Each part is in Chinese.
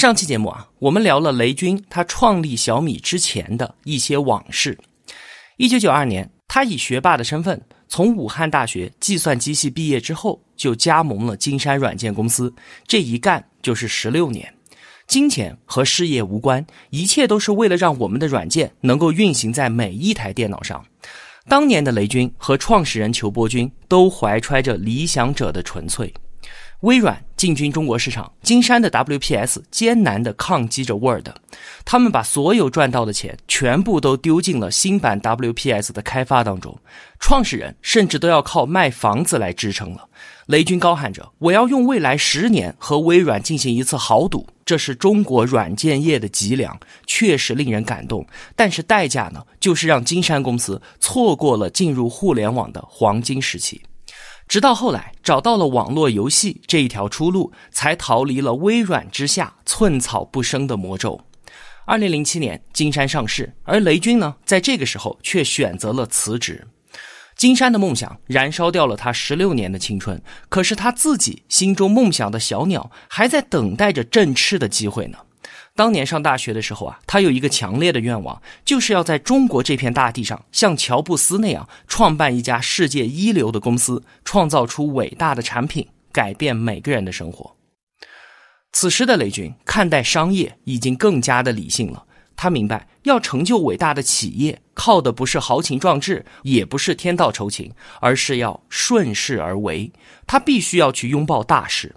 上期节目啊，我们聊了雷军他创立小米之前的一些往事。一九九二年，他以学霸的身份从武汉大学计算机系毕业之后，就加盟了金山软件公司。这一干就是十六年。金钱和事业无关，一切都是为了让我们的软件能够运行在每一台电脑上。当年的雷军和创始人裘伯军都怀揣着理想者的纯粹。微软进军中国市场，金山的 WPS 艰难的抗击着 Word，他们把所有赚到的钱全部都丢进了新版 WPS 的开发当中，创始人甚至都要靠卖房子来支撑了。雷军高喊着：“我要用未来十年和微软进行一次豪赌，这是中国软件业的脊梁，确实令人感动。但是代价呢？就是让金山公司错过了进入互联网的黄金时期。”直到后来找到了网络游戏这一条出路，才逃离了微软之下寸草不生的魔咒。二零零七年，金山上市，而雷军呢，在这个时候却选择了辞职。金山的梦想燃烧掉了他十六年的青春，可是他自己心中梦想的小鸟还在等待着振翅的机会呢。当年上大学的时候啊，他有一个强烈的愿望，就是要在中国这片大地上，像乔布斯那样创办一家世界一流的公司，创造出伟大的产品，改变每个人的生活。此时的雷军看待商业已经更加的理性了，他明白要成就伟大的企业，靠的不是豪情壮志，也不是天道酬勤，而是要顺势而为。他必须要去拥抱大事。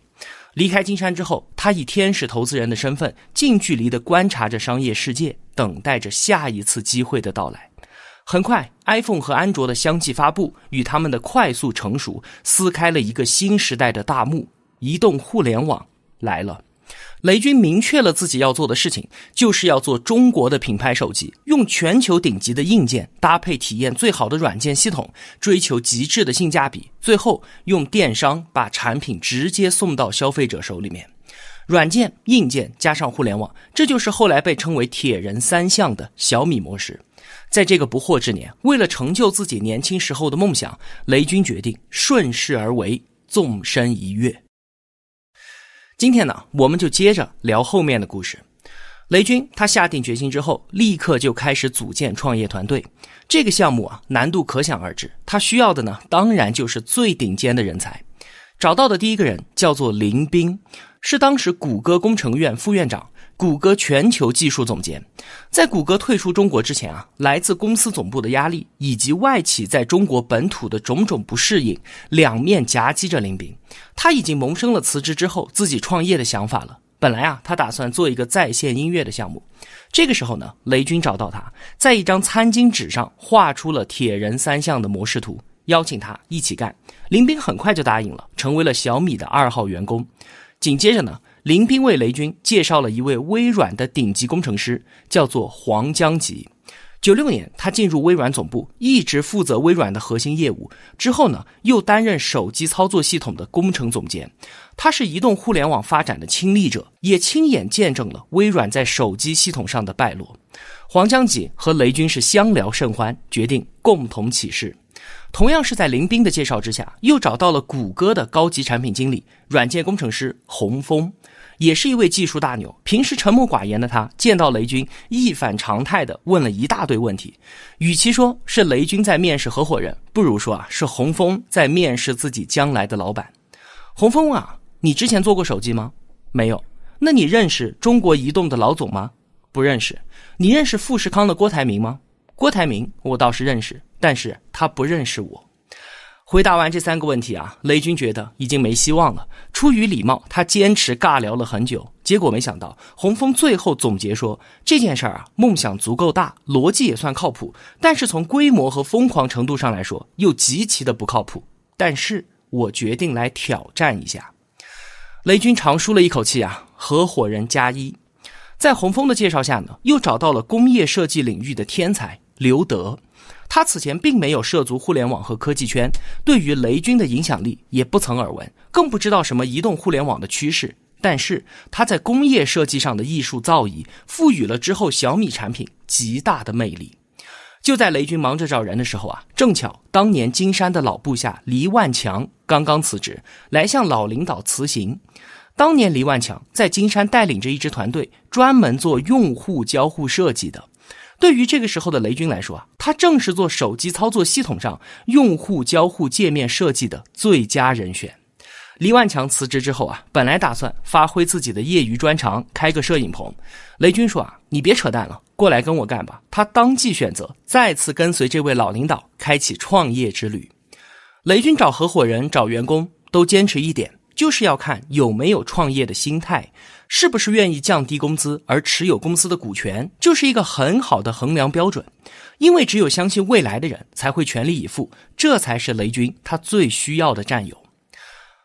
离开金山之后，他以天使投资人的身份，近距离的观察着商业世界，等待着下一次机会的到来。很快，iPhone 和安卓的相继发布与他们的快速成熟，撕开了一个新时代的大幕，移动互联网来了。雷军明确了自己要做的事情，就是要做中国的品牌手机，用全球顶级的硬件搭配体验最好的软件系统，追求极致的性价比，最后用电商把产品直接送到消费者手里面。软件、硬件加上互联网，这就是后来被称为“铁人三项”的小米模式。在这个不惑之年，为了成就自己年轻时候的梦想，雷军决定顺势而为，纵身一跃。今天呢，我们就接着聊后面的故事。雷军他下定决心之后，立刻就开始组建创业团队。这个项目啊，难度可想而知。他需要的呢，当然就是最顶尖的人才。找到的第一个人叫做林斌，是当时谷歌工程院副院长。谷歌全球技术总监，在谷歌退出中国之前啊，来自公司总部的压力以及外企在中国本土的种种不适应，两面夹击着林斌。他已经萌生了辞职之后自己创业的想法了。本来啊，他打算做一个在线音乐的项目。这个时候呢，雷军找到他，在一张餐巾纸上画出了铁人三项的模式图，邀请他一起干。林斌很快就答应了，成为了小米的二号员工。紧接着呢。林斌为雷军介绍了一位微软的顶级工程师，叫做黄江吉。九六年，他进入微软总部，一直负责微软的核心业务。之后呢，又担任手机操作系统的工程总监。他是移动互联网发展的亲历者，也亲眼见证了微软在手机系统上的败落。黄江吉和雷军是相聊甚欢，决定共同起事。同样是在林斌的介绍之下，又找到了谷歌的高级产品经理、软件工程师洪峰，也是一位技术大牛。平时沉默寡言的他，见到雷军一反常态的问了一大堆问题。与其说是雷军在面试合伙人，不如说啊是洪峰在面试自己将来的老板。洪峰啊，你之前做过手机吗？没有。那你认识中国移动的老总吗？不认识。你认识富士康的郭台铭吗？郭台铭我倒是认识。但是他不认识我。回答完这三个问题啊，雷军觉得已经没希望了。出于礼貌，他坚持尬聊了很久。结果没想到，洪峰最后总结说：“这件事儿啊，梦想足够大，逻辑也算靠谱，但是从规模和疯狂程度上来说，又极其的不靠谱。”但是我决定来挑战一下。雷军长舒了一口气啊。合伙人加一，在洪峰的介绍下呢，又找到了工业设计领域的天才刘德。他此前并没有涉足互联网和科技圈，对于雷军的影响力也不曾耳闻，更不知道什么移动互联网的趋势。但是他在工业设计上的艺术造诣，赋予了之后小米产品极大的魅力。就在雷军忙着找人的时候啊，正巧当年金山的老部下黎万强刚刚辞职来向老领导辞行。当年黎万强在金山带领着一支团队，专门做用户交互设计的。对于这个时候的雷军来说啊，他正是做手机操作系统上用户交互界面设计的最佳人选。李万强辞职之后啊，本来打算发挥自己的业余专长，开个摄影棚。雷军说啊，你别扯淡了，过来跟我干吧。他当即选择再次跟随这位老领导，开启创业之旅。雷军找合伙人、找员工，都坚持一点。就是要看有没有创业的心态，是不是愿意降低工资而持有公司的股权，就是一个很好的衡量标准。因为只有相信未来的人才会全力以赴，这才是雷军他最需要的战友。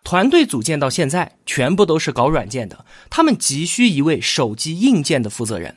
团队组建到现在，全部都是搞软件的，他们急需一位手机硬件的负责人，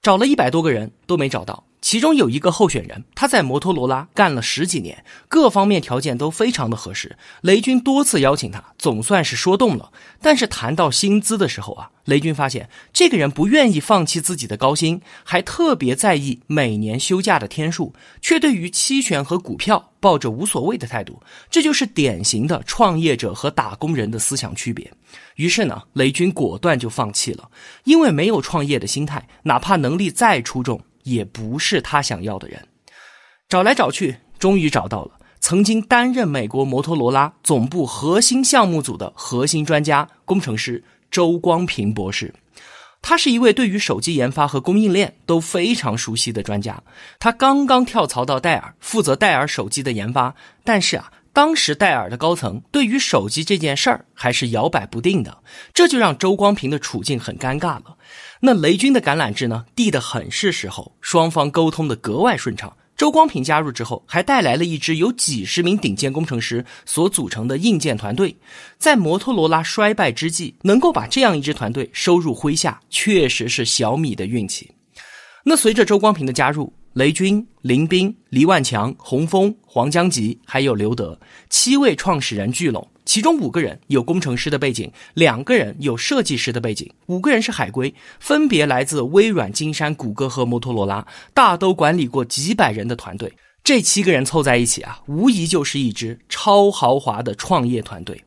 找了一百多个人都没找到。其中有一个候选人，他在摩托罗拉干了十几年，各方面条件都非常的合适。雷军多次邀请他，总算是说动了。但是谈到薪资的时候啊，雷军发现这个人不愿意放弃自己的高薪，还特别在意每年休假的天数，却对于期权和股票抱着无所谓的态度。这就是典型的创业者和打工人的思想区别。于是呢，雷军果断就放弃了，因为没有创业的心态，哪怕能力再出众。也不是他想要的人，找来找去，终于找到了曾经担任美国摩托罗拉总部核心项目组的核心专家工程师周光平博士。他是一位对于手机研发和供应链都非常熟悉的专家。他刚刚跳槽到戴尔，负责戴尔手机的研发。但是啊。当时，戴尔的高层对于手机这件事儿还是摇摆不定的，这就让周光平的处境很尴尬了。那雷军的橄榄枝呢，递的很是时候，双方沟通的格外顺畅。周光平加入之后，还带来了一支由几十名顶尖工程师所组成的硬件团队。在摩托罗拉衰败之际，能够把这样一支团队收入麾下，确实是小米的运气。那随着周光平的加入。雷军、林斌、黎万强、洪峰、黄江吉，还有刘德，七位创始人聚拢。其中五个人有工程师的背景，两个人有设计师的背景，五个人是海归，分别来自微软、金山、谷歌和摩托罗拉，大都管理过几百人的团队。这七个人凑在一起啊，无疑就是一支超豪华的创业团队。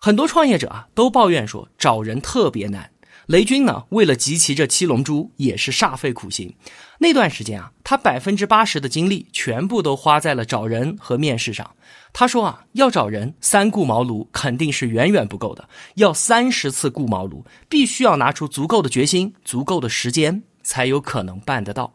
很多创业者啊，都抱怨说找人特别难。雷军呢，为了集齐这七龙珠，也是煞费苦心。那段时间啊，他百分之八十的精力全部都花在了找人和面试上。他说啊，要找人三顾茅庐肯定是远远不够的，要三十次顾茅庐，必须要拿出足够的决心、足够的时间，才有可能办得到。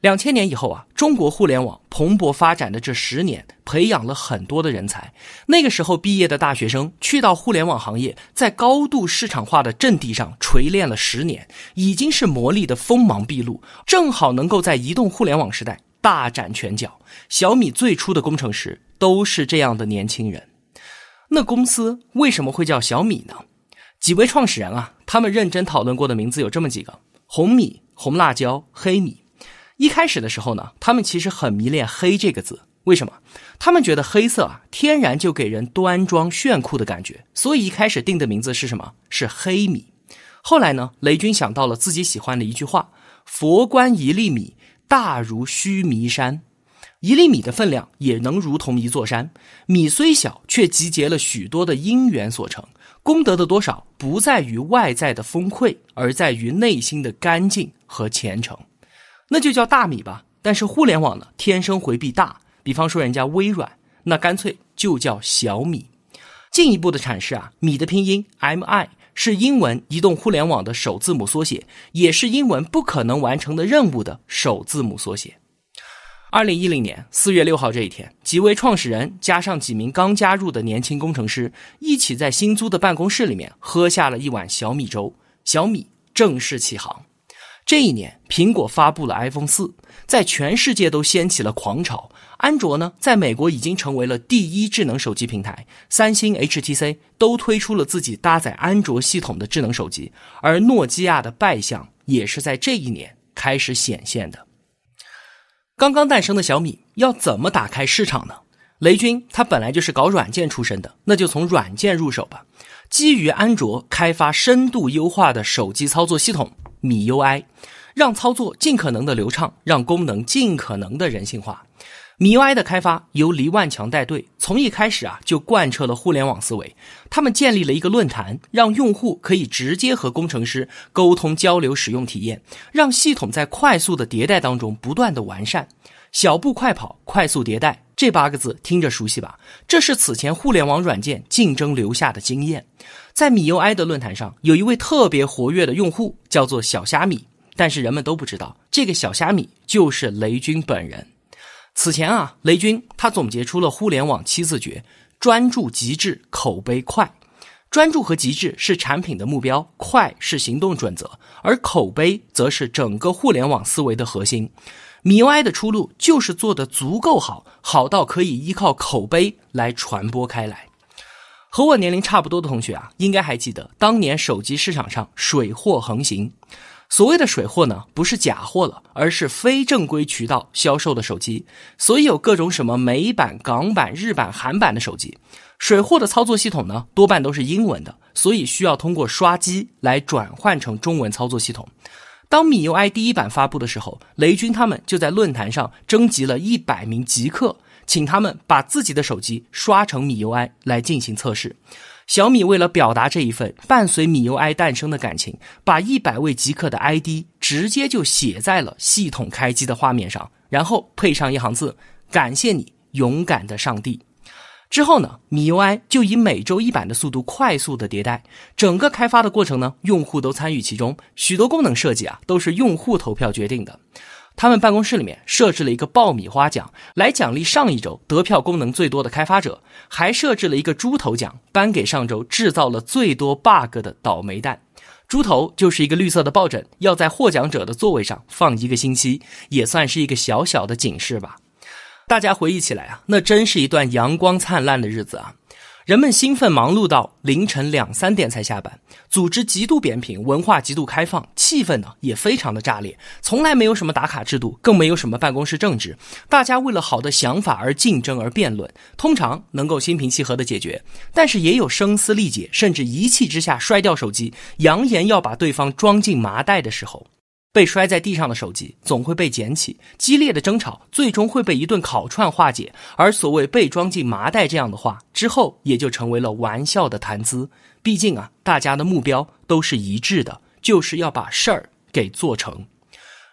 两千年以后啊，中国互联网蓬勃发展的这十年，培养了很多的人才。那个时候毕业的大学生去到互联网行业，在高度市场化的阵地上锤炼了十年，已经是磨砺的锋芒毕露，正好能够在移动互联网时代大展拳脚。小米最初的工程师都是这样的年轻人。那公司为什么会叫小米呢？几位创始人啊，他们认真讨论过的名字有这么几个：红米、红辣椒、黑米。一开始的时候呢，他们其实很迷恋“黑”这个字，为什么？他们觉得黑色啊，天然就给人端庄炫酷的感觉，所以一开始定的名字是什么？是黑米。后来呢，雷军想到了自己喜欢的一句话：“佛观一粒米，大如须弥山。一粒米的分量，也能如同一座山。米虽小，却集结了许多的因缘所成。功德的多少，不在于外在的丰馈，而在于内心的干净和虔诚。”那就叫大米吧。但是互联网呢，天生回避大。比方说，人家微软，那干脆就叫小米。进一步的阐释啊，米的拼音 M I 是英文移动互联网的首字母缩写，也是英文不可能完成的任务的首字母缩写。二零一零年四月六号这一天，几位创始人加上几名刚加入的年轻工程师，一起在新租的办公室里面喝下了一碗小米粥，小米正式起航。这一年，苹果发布了 iPhone 四，在全世界都掀起了狂潮。安卓呢，在美国已经成为了第一智能手机平台。三星、HTC 都推出了自己搭载安卓系统的智能手机，而诺基亚的败象也是在这一年开始显现的。刚刚诞生的小米要怎么打开市场呢？雷军他本来就是搞软件出身的，那就从软件入手吧。基于安卓开发深度优化的手机操作系统米 UI，让操作尽可能的流畅，让功能尽可能的人性化。米 UI 的开发由黎万强带队，从一开始啊就贯彻了互联网思维。他们建立了一个论坛，让用户可以直接和工程师沟通交流使用体验，让系统在快速的迭代当中不断的完善。小步快跑，快速迭代，这八个字听着熟悉吧？这是此前互联网软件竞争留下的经验。在米优 I 的论坛上，有一位特别活跃的用户，叫做小虾米。但是人们都不知道，这个小虾米就是雷军本人。此前啊，雷军他总结出了互联网七字诀：专注、极致、口碑、快。专注和极致是产品的目标，快是行动准则，而口碑则是整个互联网思维的核心。米 U I 的出路就是做得足够好，好到可以依靠口碑来传播开来。和我年龄差不多的同学啊，应该还记得当年手机市场上水货横行。所谓的水货呢，不是假货了，而是非正规渠道销售的手机。所以有各种什么美版、港版、日版、韩版的手机。水货的操作系统呢，多半都是英文的，所以需要通过刷机来转换成中文操作系统。当米 UI 第一版发布的时候，雷军他们就在论坛上征集了一百名极客，请他们把自己的手机刷成米 UI 来进行测试。小米为了表达这一份伴随米 UI 诞生的感情，把一百位极客的 ID 直接就写在了系统开机的画面上，然后配上一行字：“感谢你，勇敢的上帝。”之后呢，米 u I 就以每周一版的速度快速的迭代。整个开发的过程呢，用户都参与其中，许多功能设计啊都是用户投票决定的。他们办公室里面设置了一个爆米花奖来奖励上一周得票功能最多的开发者，还设置了一个猪头奖颁给上周制造了最多 bug 的倒霉蛋。猪头就是一个绿色的抱枕，要在获奖者的座位上放一个星期，也算是一个小小的警示吧。大家回忆起来啊，那真是一段阳光灿烂的日子啊！人们兴奋忙碌到凌晨两三点才下班，组织极度扁平，文化极度开放，气氛呢也非常的炸裂。从来没有什么打卡制度，更没有什么办公室政治。大家为了好的想法而竞争而辩论，通常能够心平气和的解决，但是也有声嘶力竭，甚至一气之下摔掉手机，扬言要把对方装进麻袋的时候。被摔在地上的手机总会被捡起，激烈的争吵最终会被一顿烤串化解。而所谓被装进麻袋这样的话，之后也就成为了玩笑的谈资。毕竟啊，大家的目标都是一致的，就是要把事儿给做成。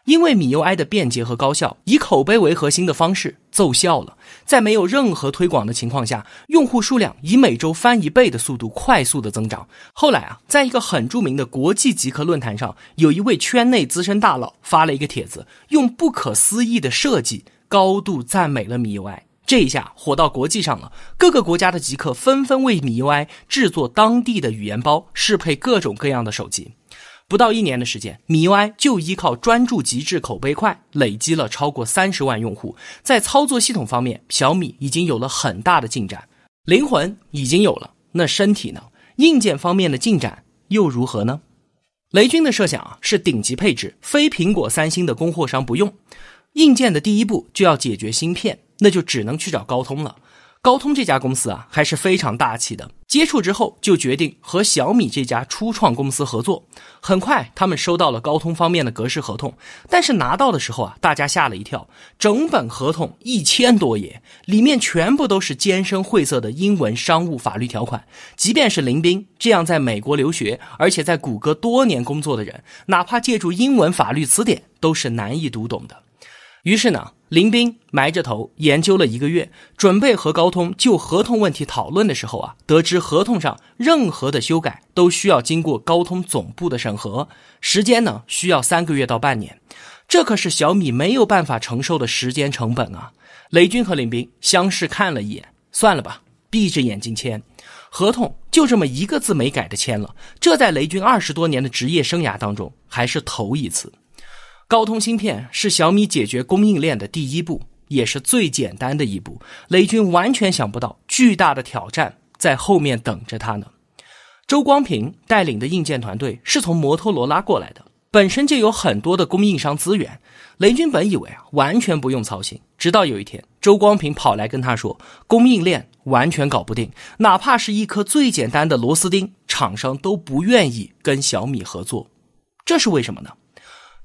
因为米 u i 的便捷和高效，以口碑为核心的方式奏效了。在没有任何推广的情况下，用户数量以每周翻一倍的速度快速的增长。后来啊，在一个很著名的国际极客论坛上，有一位圈内资深大佬发了一个帖子，用不可思议的设计高度赞美了米 u i。这一下火到国际上了，各个国家的极客纷纷为米 u i 制作当地的语言包，适配各种各样的手机。不到一年的时间，米 UI 就依靠专注极致、口碑快，累积了超过三十万用户。在操作系统方面，小米已经有了很大的进展，灵魂已经有了，那身体呢？硬件方面的进展又如何呢？雷军的设想啊，是顶级配置，非苹果、三星的供货商不用。硬件的第一步就要解决芯片，那就只能去找高通了。高通这家公司啊，还是非常大气的。接触之后就决定和小米这家初创公司合作。很快，他们收到了高通方面的格式合同，但是拿到的时候啊，大家吓了一跳。整本合同一千多页，里面全部都是艰深晦涩的英文商务法律条款。即便是林斌这样在美国留学，而且在谷歌多年工作的人，哪怕借助英文法律词典，都是难以读懂的。于是呢，林斌埋着头研究了一个月，准备和高通就合同问题讨论的时候啊，得知合同上任何的修改都需要经过高通总部的审核，时间呢需要三个月到半年，这可是小米没有办法承受的时间成本啊！雷军和林斌相视看了一眼，算了吧，闭着眼睛签，合同就这么一个字没改的签了，这在雷军二十多年的职业生涯当中还是头一次。高通芯片是小米解决供应链的第一步，也是最简单的一步。雷军完全想不到，巨大的挑战在后面等着他呢。周光平带领的硬件团队是从摩托罗拉过来的，本身就有很多的供应商资源。雷军本以为啊，完全不用操心。直到有一天，周光平跑来跟他说，供应链完全搞不定，哪怕是一颗最简单的螺丝钉，厂商都不愿意跟小米合作。这是为什么呢？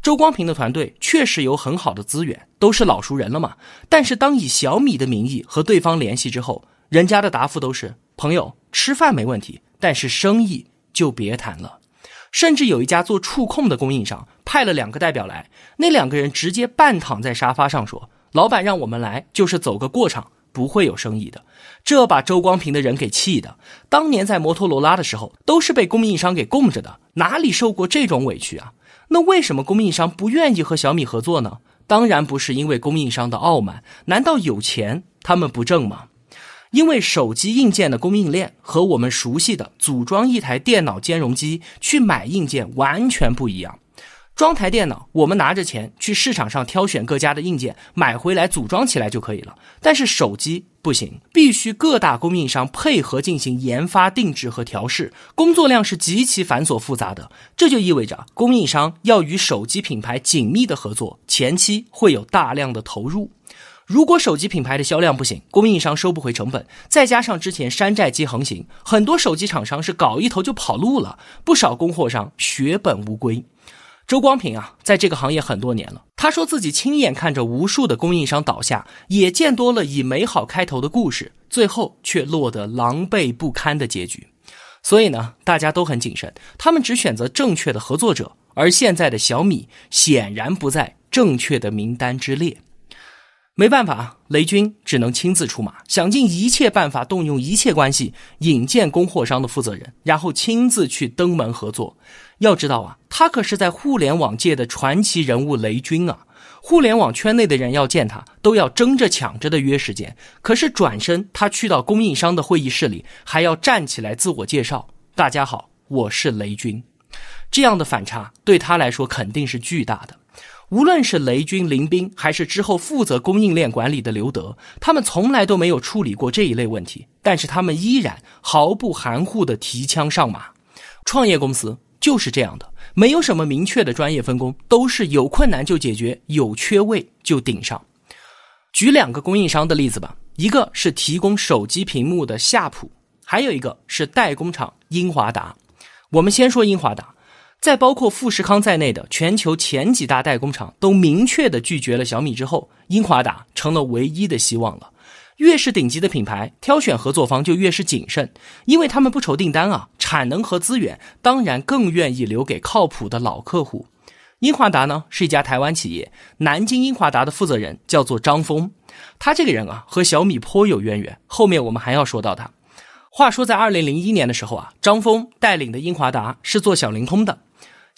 周光平的团队确实有很好的资源，都是老熟人了嘛。但是当以小米的名义和对方联系之后，人家的答复都是“朋友吃饭没问题，但是生意就别谈了”。甚至有一家做触控的供应商派了两个代表来，那两个人直接半躺在沙发上说：“老板让我们来就是走个过场，不会有生意的。”这把周光平的人给气的。当年在摩托罗拉的时候，都是被供应商给供着的，哪里受过这种委屈啊？那为什么供应商不愿意和小米合作呢？当然不是因为供应商的傲慢，难道有钱他们不挣吗？因为手机硬件的供应链和我们熟悉的组装一台电脑、兼容机去买硬件完全不一样。装台电脑，我们拿着钱去市场上挑选各家的硬件，买回来组装起来就可以了。但是手机不行，必须各大供应商配合进行研发、定制和调试，工作量是极其繁琐复杂的。这就意味着供应商要与手机品牌紧密的合作，前期会有大量的投入。如果手机品牌的销量不行，供应商收不回成本，再加上之前山寨机横行，很多手机厂商是搞一头就跑路了，不少供货商血本无归。周光平啊，在这个行业很多年了。他说自己亲眼看着无数的供应商倒下，也见多了以美好开头的故事，最后却落得狼狈不堪的结局。所以呢，大家都很谨慎，他们只选择正确的合作者。而现在的小米显然不在正确的名单之列。没办法，雷军只能亲自出马，想尽一切办法，动用一切关系，引荐供货商的负责人，然后亲自去登门合作。要知道啊，他可是在互联网界的传奇人物雷军啊，互联网圈内的人要见他，都要争着抢着的约时间。可是转身，他去到供应商的会议室里，还要站起来自我介绍：“大家好，我是雷军。”这样的反差对他来说肯定是巨大的。无论是雷军、林斌，还是之后负责供应链管理的刘德，他们从来都没有处理过这一类问题，但是他们依然毫不含糊的提枪上马。创业公司就是这样的，没有什么明确的专业分工，都是有困难就解决，有缺位就顶上。举两个供应商的例子吧，一个是提供手机屏幕的夏普，还有一个是代工厂英华达。我们先说英华达。在包括富士康在内的全球前几大代工厂都明确的拒绝了小米之后，英华达成了唯一的希望了。越是顶级的品牌，挑选合作方就越是谨慎，因为他们不愁订单啊，产能和资源当然更愿意留给靠谱的老客户。英华达呢是一家台湾企业，南京英华达的负责人叫做张峰，他这个人啊和小米颇有渊源，后面我们还要说到他。话说在二零零一年的时候啊，张峰带领的英华达是做小灵通的。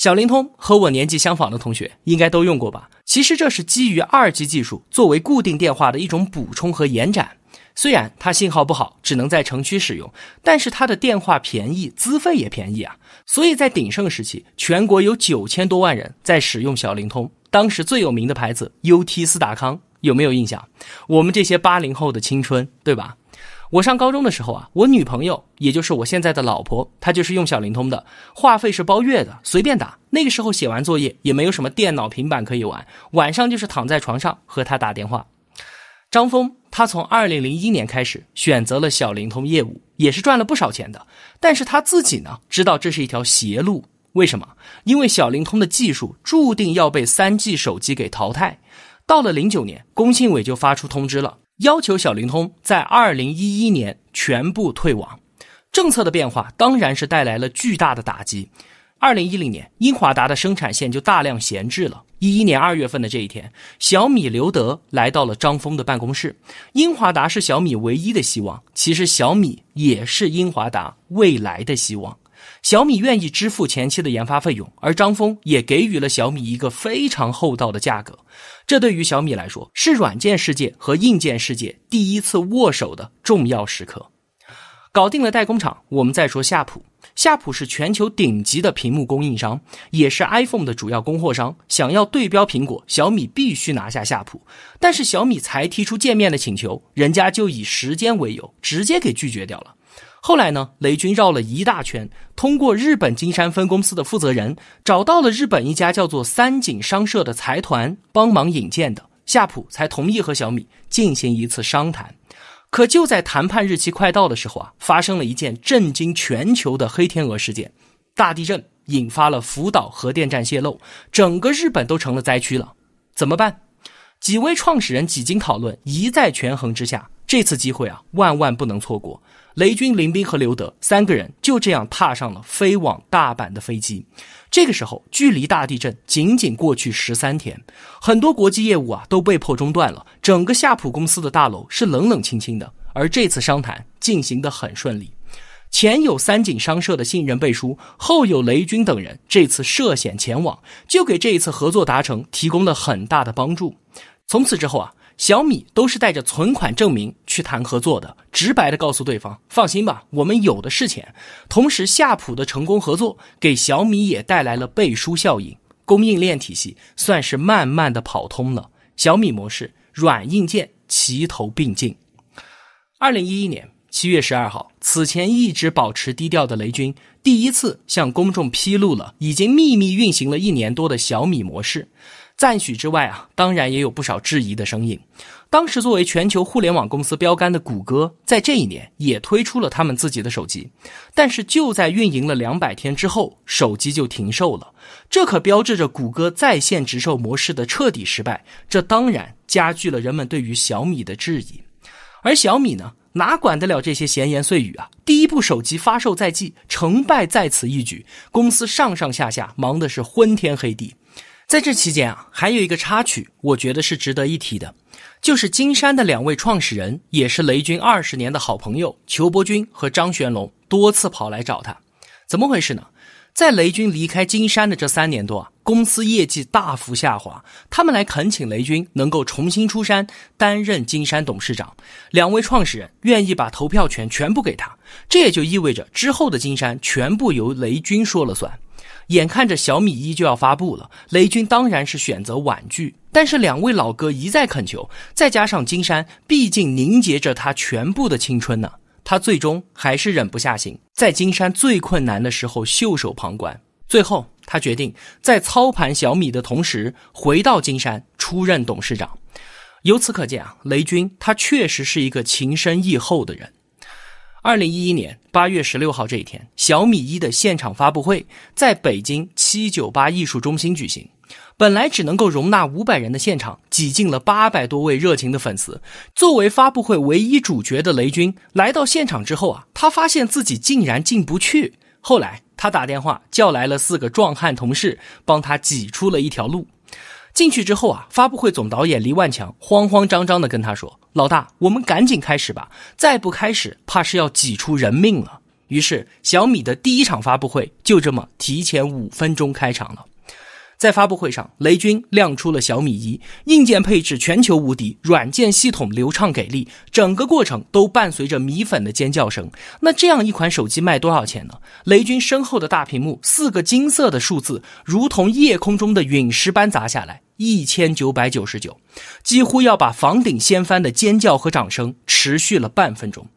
小灵通和我年纪相仿的同学应该都用过吧？其实这是基于二 G 技术作为固定电话的一种补充和延展。虽然它信号不好，只能在城区使用，但是它的电话便宜，资费也便宜啊！所以在鼎盛时期，全国有九千多万人在使用小灵通。当时最有名的牌子 UT 斯达康有没有印象？我们这些八零后的青春，对吧？我上高中的时候啊，我女朋友，也就是我现在的老婆，她就是用小灵通的，话费是包月的，随便打。那个时候写完作业也没有什么电脑、平板可以玩，晚上就是躺在床上和她打电话。张峰他从二零零一年开始选择了小灵通业务，也是赚了不少钱的。但是他自己呢，知道这是一条邪路。为什么？因为小灵通的技术注定要被三 G 手机给淘汰。到了零九年，工信委就发出通知了。要求小灵通在二零一一年全部退网，政策的变化当然是带来了巨大的打击。二零一零年，英华达的生产线就大量闲置了。一一年二月份的这一天，小米刘德来到了张峰的办公室。英华达是小米唯一的希望，其实小米也是英华达未来的希望。小米愿意支付前期的研发费用，而张峰也给予了小米一个非常厚道的价格。这对于小米来说，是软件世界和硬件世界第一次握手的重要时刻。搞定了代工厂，我们再说夏普。夏普是全球顶级的屏幕供应商，也是 iPhone 的主要供货商。想要对标苹果，小米必须拿下夏普。但是小米才提出见面的请求，人家就以时间为由，直接给拒绝掉了。后来呢？雷军绕了一大圈，通过日本金山分公司的负责人，找到了日本一家叫做三井商社的财团帮忙引荐的夏普，才同意和小米进行一次商谈。可就在谈判日期快到的时候啊，发生了一件震惊全球的黑天鹅事件：大地震引发了福岛核电站泄漏，整个日本都成了灾区了。怎么办？几位创始人几经讨论，一再权衡之下。这次机会啊，万万不能错过。雷军、林斌和刘德三个人就这样踏上了飞往大阪的飞机。这个时候，距离大地震仅仅过去十三天，很多国际业务啊都被迫中断了。整个夏普公司的大楼是冷冷清清的，而这次商谈进行的很顺利。前有三井商社的信任背书，后有雷军等人这次涉险前往，就给这一次合作达成提供了很大的帮助。从此之后啊。小米都是带着存款证明去谈合作的，直白的告诉对方：“放心吧，我们有的是钱。”同时，夏普的成功合作给小米也带来了背书效应，供应链体系算是慢慢的跑通了。小米模式，软硬件齐头并进。二零一一年七月十二号，此前一直保持低调的雷军第一次向公众披露了已经秘密运行了一年多的小米模式。赞许之外啊，当然也有不少质疑的声音。当时作为全球互联网公司标杆的谷歌，在这一年也推出了他们自己的手机，但是就在运营了两百天之后，手机就停售了。这可标志着谷歌在线直售模式的彻底失败。这当然加剧了人们对于小米的质疑。而小米呢，哪管得了这些闲言碎语啊？第一部手机发售在即，成败在此一举，公司上上下下忙的是昏天黑地。在这期间啊，还有一个插曲，我觉得是值得一提的，就是金山的两位创始人，也是雷军二十年的好朋友裘伯君和张玄龙，多次跑来找他，怎么回事呢？在雷军离开金山的这三年多啊，公司业绩大幅下滑，他们来恳请雷军能够重新出山担任金山董事长，两位创始人愿意把投票权全部给他，这也就意味着之后的金山全部由雷军说了算。眼看着小米一就要发布了，雷军当然是选择婉拒。但是两位老哥一再恳求，再加上金山毕竟凝结着他全部的青春呢，他最终还是忍不下心，在金山最困难的时候袖手旁观。最后，他决定在操盘小米的同时，回到金山出任董事长。由此可见啊，雷军他确实是一个情深义厚的人。二零一一年八月十六号这一天，小米一的现场发布会在北京七九八艺术中心举行。本来只能够容纳五百人的现场，挤进了八百多位热情的粉丝。作为发布会唯一主角的雷军来到现场之后啊，他发现自己竟然进不去。后来他打电话叫来了四个壮汉同事，帮他挤出了一条路。进去之后啊，发布会总导演黎万强慌慌张张的跟他说：“老大，我们赶紧开始吧，再不开始，怕是要挤出人命了。”于是，小米的第一场发布会就这么提前五分钟开场了。在发布会上，雷军亮出了小米一，硬件配置全球无敌，软件系统流畅给力，整个过程都伴随着米粉的尖叫声。那这样一款手机卖多少钱呢？雷军身后的大屏幕，四个金色的数字如同夜空中的陨石般砸下来，一千九百九十九，几乎要把房顶掀翻的尖叫和掌声持续了半分钟。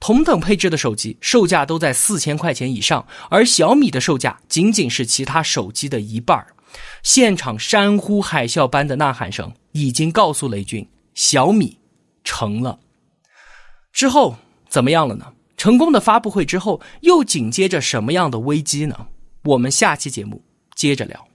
同等配置的手机售价都在四千块钱以上，而小米的售价仅仅是其他手机的一半儿。现场山呼海啸般的呐喊声，已经告诉雷军，小米成了。之后怎么样了呢？成功的发布会之后，又紧接着什么样的危机呢？我们下期节目接着聊。